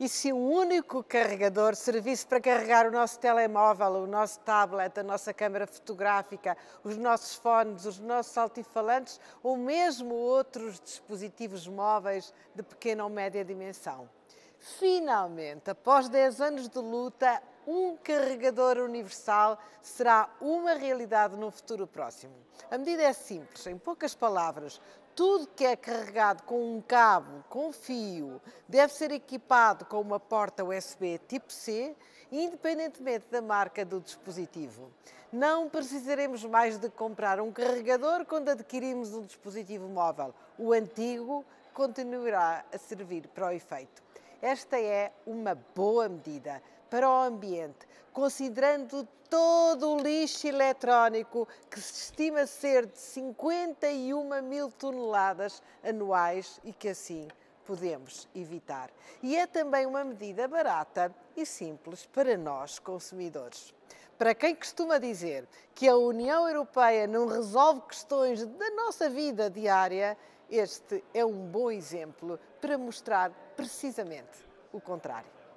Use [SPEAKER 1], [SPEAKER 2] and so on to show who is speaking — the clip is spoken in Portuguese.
[SPEAKER 1] E se o único carregador servisse para carregar o nosso telemóvel, o nosso tablet, a nossa câmara fotográfica, os nossos fones, os nossos altifalantes ou mesmo outros dispositivos móveis de pequena ou média dimensão? Finalmente, após 10 anos de luta, um carregador universal será uma realidade no futuro próximo. A medida é simples, em poucas palavras, tudo que é carregado com um cabo, com fio, deve ser equipado com uma porta USB tipo C, independentemente da marca do dispositivo. Não precisaremos mais de comprar um carregador quando adquirimos um dispositivo móvel. O antigo continuará a servir para o efeito. Esta é uma boa medida para o ambiente, considerando todo o lixo eletrónico que se estima ser de 51 mil toneladas anuais e que assim podemos evitar. E é também uma medida barata e simples para nós consumidores. Para quem costuma dizer que a União Europeia não resolve questões da nossa vida diária, este é um bom exemplo para mostrar precisamente o contrário.